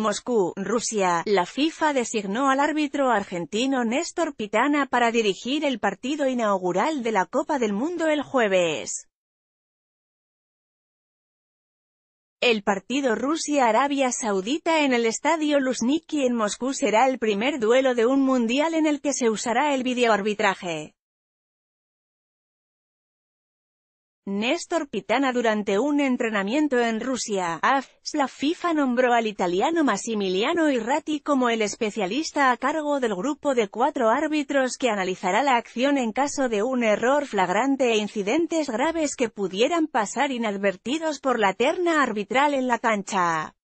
Moscú, Rusia, la FIFA designó al árbitro argentino Néstor Pitana para dirigir el partido inaugural de la Copa del Mundo el jueves. El partido Rusia-Arabia Saudita en el estadio Luzhniki en Moscú será el primer duelo de un mundial en el que se usará el videoarbitraje. Néstor Pitana durante un entrenamiento en Rusia. AF, la FIFA nombró al italiano Massimiliano Irrati como el especialista a cargo del grupo de cuatro árbitros que analizará la acción en caso de un error flagrante e incidentes graves que pudieran pasar inadvertidos por la terna arbitral en la cancha.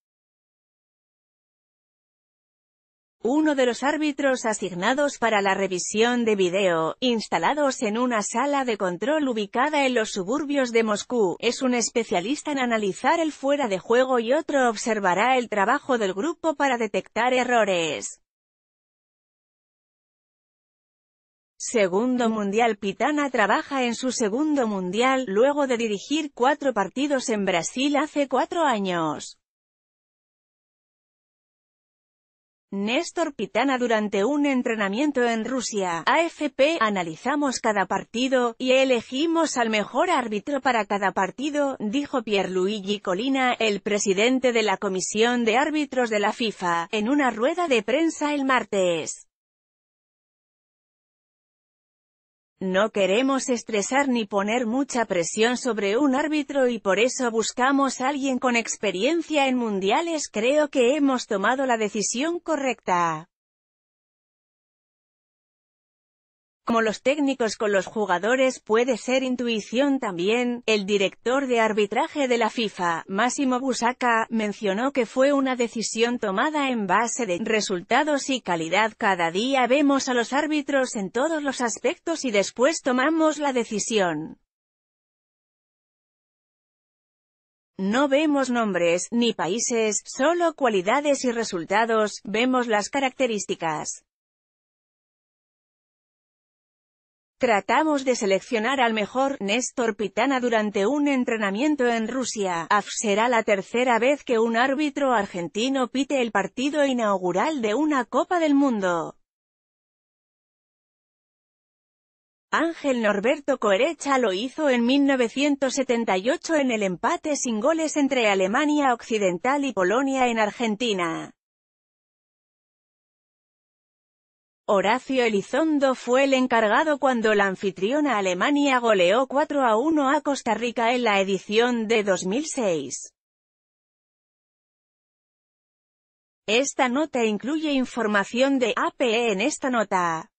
uno de los árbitros asignados para la revisión de video, instalados en una sala de control ubicada en los suburbios de Moscú, es un especialista en analizar el fuera de juego y otro observará el trabajo del grupo para detectar errores. Segundo Mundial Pitana trabaja en su segundo Mundial, luego de dirigir cuatro partidos en Brasil hace cuatro años. Néstor Pitana durante un entrenamiento en Rusia, AFP, analizamos cada partido, y elegimos al mejor árbitro para cada partido, dijo Pierluigi Colina, el presidente de la Comisión de Árbitros de la FIFA, en una rueda de prensa el martes. No queremos estresar ni poner mucha presión sobre un árbitro y por eso buscamos a alguien con experiencia en mundiales. Creo que hemos tomado la decisión correcta. como los técnicos con los jugadores puede ser intuición también, el director de arbitraje de la FIFA, Máximo Busaka, mencionó que fue una decisión tomada en base de resultados y calidad. Cada día vemos a los árbitros en todos los aspectos y después tomamos la decisión. No vemos nombres, ni países, solo cualidades y resultados, vemos las características. Tratamos de seleccionar al mejor, Néstor Pitana durante un entrenamiento en Rusia. AF será la tercera vez que un árbitro argentino pite el partido inaugural de una Copa del Mundo. Ángel Norberto Coerecha lo hizo en 1978 en el empate sin goles entre Alemania Occidental y Polonia en Argentina. Horacio Elizondo fue el encargado cuando la anfitriona Alemania goleó 4 a 1 a Costa Rica en la edición de 2006. Esta nota incluye información de APE en esta nota.